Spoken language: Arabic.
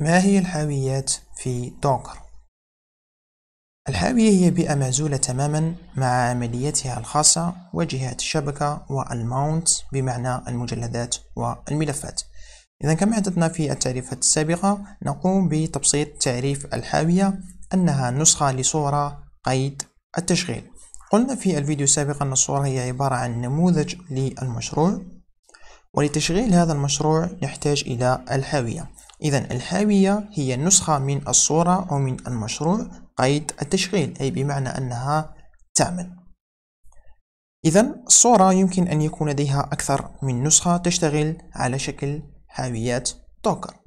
ما هي الحاويات في دوكر؟ الحاوية هي بيئة معزولة تماما مع عملياتها الخاصة وجهات الشبكة والماونت بمعنى المجلدات والملفات إذا كما حدثنا في التعريفات السابقة نقوم بتبسيط تعريف الحاوية أنها نسخة لصورة قيد التشغيل قلنا في الفيديو السابق أن الصورة هي عبارة عن نموذج للمشروع ولتشغيل هذا المشروع نحتاج إلى الحاوية إذا الحاوية هي نسخة من الصورة أو من المشروع قيد التشغيل أي بمعنى أنها تعمل إذا الصورة يمكن أن يكون لديها أكثر من نسخة تشتغل على شكل حاويات توكر